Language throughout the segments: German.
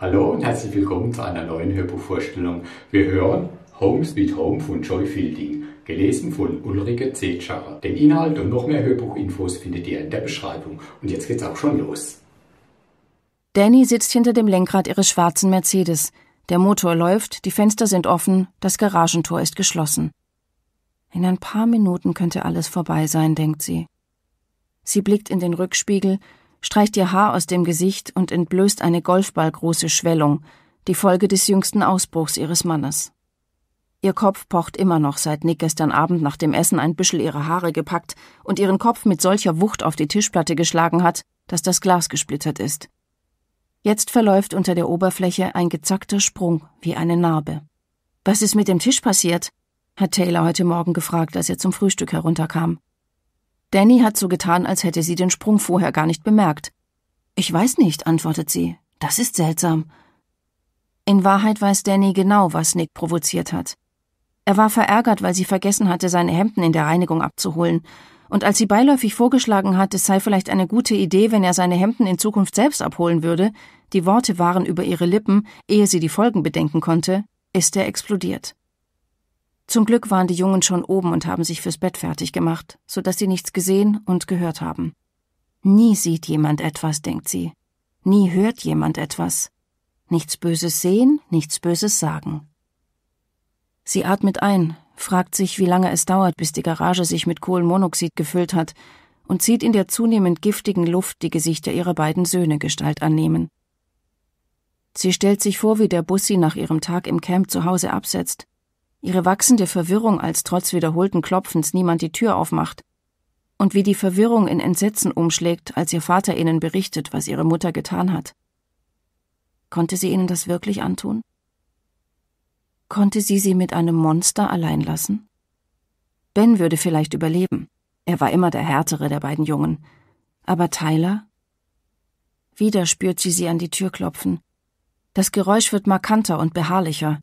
Hallo und herzlich willkommen zu einer neuen Hörbuchvorstellung. Wir hören Home Sweet Home von Joy Fielding, gelesen von Ulrike Zetscharrer. Den Inhalt und noch mehr Hörbuchinfos findet ihr in der Beschreibung. Und jetzt geht's auch schon los. Danny sitzt hinter dem Lenkrad ihres schwarzen Mercedes. Der Motor läuft, die Fenster sind offen, das Garagentor ist geschlossen. In ein paar Minuten könnte alles vorbei sein, denkt sie. Sie blickt in den Rückspiegel, streicht ihr Haar aus dem Gesicht und entblößt eine golfballgroße Schwellung, die Folge des jüngsten Ausbruchs ihres Mannes. Ihr Kopf pocht immer noch, seit Nick gestern Abend nach dem Essen ein Büschel ihrer Haare gepackt und ihren Kopf mit solcher Wucht auf die Tischplatte geschlagen hat, dass das Glas gesplittert ist. Jetzt verläuft unter der Oberfläche ein gezackter Sprung wie eine Narbe. Was ist mit dem Tisch passiert? hat Taylor heute Morgen gefragt, als er zum Frühstück herunterkam. Danny hat so getan, als hätte sie den Sprung vorher gar nicht bemerkt. Ich weiß nicht, antwortet sie. Das ist seltsam. In Wahrheit weiß Danny genau, was Nick provoziert hat. Er war verärgert, weil sie vergessen hatte, seine Hemden in der Reinigung abzuholen. Und als sie beiläufig vorgeschlagen hat, es sei vielleicht eine gute Idee, wenn er seine Hemden in Zukunft selbst abholen würde, die Worte waren über ihre Lippen, ehe sie die Folgen bedenken konnte, ist er explodiert. Zum Glück waren die Jungen schon oben und haben sich fürs Bett fertig gemacht, so dass sie nichts gesehen und gehört haben. Nie sieht jemand etwas, denkt sie. Nie hört jemand etwas. Nichts Böses sehen, nichts Böses sagen. Sie atmet ein, fragt sich, wie lange es dauert, bis die Garage sich mit Kohlenmonoxid gefüllt hat, und sieht in der zunehmend giftigen Luft die Gesichter ihrer beiden Söhne Gestalt annehmen. Sie stellt sich vor, wie der Bus sie nach ihrem Tag im Camp zu Hause absetzt ihre wachsende Verwirrung, als trotz wiederholten Klopfens niemand die Tür aufmacht, und wie die Verwirrung in Entsetzen umschlägt, als ihr Vater ihnen berichtet, was ihre Mutter getan hat. Konnte sie ihnen das wirklich antun? Konnte sie sie mit einem Monster allein lassen? Ben würde vielleicht überleben. Er war immer der härtere der beiden Jungen. Aber Tyler? Wieder spürt sie sie an die Tür klopfen. Das Geräusch wird markanter und beharrlicher.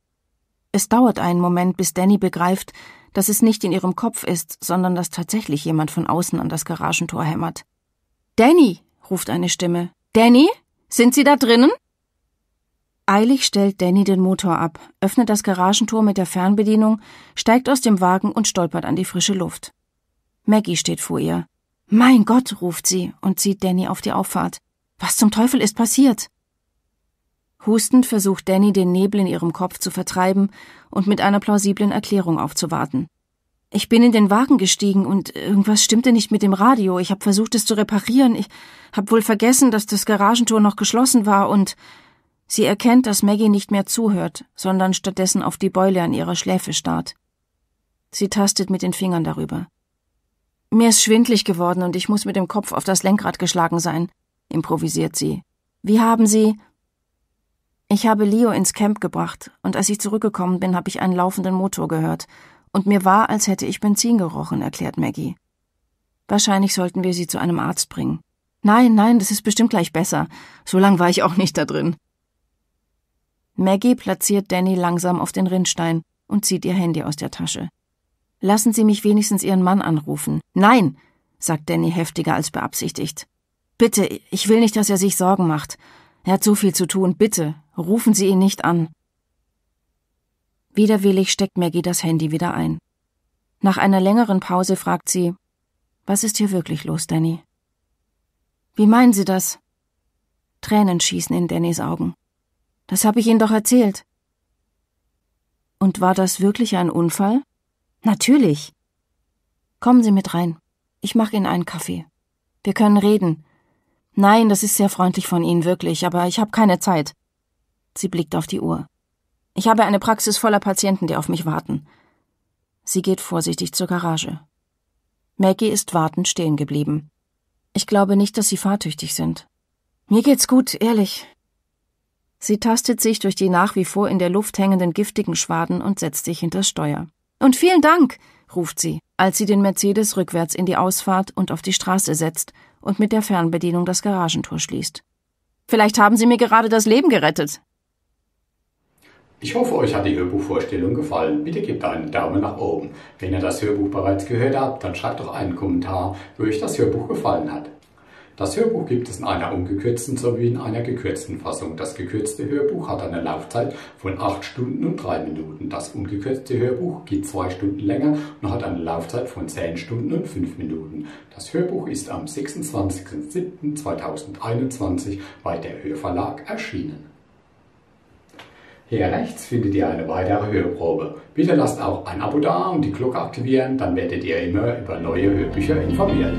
Es dauert einen Moment, bis Danny begreift, dass es nicht in ihrem Kopf ist, sondern dass tatsächlich jemand von außen an das Garagentor hämmert. Danny, ruft eine Stimme. Danny, sind Sie da drinnen? Eilig stellt Danny den Motor ab, öffnet das Garagentor mit der Fernbedienung, steigt aus dem Wagen und stolpert an die frische Luft. Maggie steht vor ihr. Mein Gott, ruft sie und zieht Danny auf die Auffahrt. Was zum Teufel ist passiert? Hustend versucht Danny, den Nebel in ihrem Kopf zu vertreiben und mit einer plausiblen Erklärung aufzuwarten. Ich bin in den Wagen gestiegen und irgendwas stimmte nicht mit dem Radio. Ich habe versucht, es zu reparieren. Ich habe wohl vergessen, dass das Garagentor noch geschlossen war und sie erkennt, dass Maggie nicht mehr zuhört, sondern stattdessen auf die Beule an ihrer Schläfe starrt. Sie tastet mit den Fingern darüber. Mir ist schwindlig geworden und ich muss mit dem Kopf auf das Lenkrad geschlagen sein, improvisiert sie. Wie haben Sie? Ich habe Leo ins Camp gebracht, und als ich zurückgekommen bin, habe ich einen laufenden Motor gehört, und mir war, als hätte ich Benzin gerochen, erklärt Maggie. Wahrscheinlich sollten wir sie zu einem Arzt bringen. Nein, nein, das ist bestimmt gleich besser. So lang war ich auch nicht da drin. Maggie platziert Danny langsam auf den Rinnstein und zieht ihr Handy aus der Tasche. Lassen Sie mich wenigstens Ihren Mann anrufen. Nein, sagt Danny heftiger als beabsichtigt. Bitte, ich will nicht, dass er sich Sorgen macht. Er hat so viel zu tun, bitte, Rufen Sie ihn nicht an. Widerwillig steckt Maggie das Handy wieder ein. Nach einer längeren Pause fragt sie, was ist hier wirklich los, Danny? Wie meinen Sie das? Tränen schießen in Dannys Augen. Das habe ich Ihnen doch erzählt. Und war das wirklich ein Unfall? Natürlich. Kommen Sie mit rein. Ich mache Ihnen einen Kaffee. Wir können reden. Nein, das ist sehr freundlich von Ihnen wirklich, aber ich habe keine Zeit. Sie blickt auf die Uhr. Ich habe eine Praxis voller Patienten, die auf mich warten. Sie geht vorsichtig zur Garage. Maggie ist wartend stehen geblieben. Ich glaube nicht, dass sie fahrtüchtig sind. Mir geht's gut, ehrlich. Sie tastet sich durch die nach wie vor in der Luft hängenden giftigen Schwaden und setzt sich hinters Steuer. Und vielen Dank, ruft sie, als sie den Mercedes rückwärts in die Ausfahrt und auf die Straße setzt und mit der Fernbedienung das Garagentor schließt. Vielleicht haben Sie mir gerade das Leben gerettet. Ich hoffe, euch hat die Hörbuchvorstellung gefallen. Bitte gebt einen Daumen nach oben. Wenn ihr das Hörbuch bereits gehört habt, dann schreibt doch einen Kommentar, wie euch das Hörbuch gefallen hat. Das Hörbuch gibt es in einer ungekürzten sowie in einer gekürzten Fassung. Das gekürzte Hörbuch hat eine Laufzeit von 8 Stunden und 3 Minuten. Das ungekürzte Hörbuch geht 2 Stunden länger und hat eine Laufzeit von 10 Stunden und 5 Minuten. Das Hörbuch ist am 26.07.2021 bei der Hörverlag erschienen. Hier rechts findet ihr eine weitere Hörprobe. Bitte lasst auch ein Abo da und die Glocke aktivieren, dann werdet ihr immer über neue Hörbücher informiert.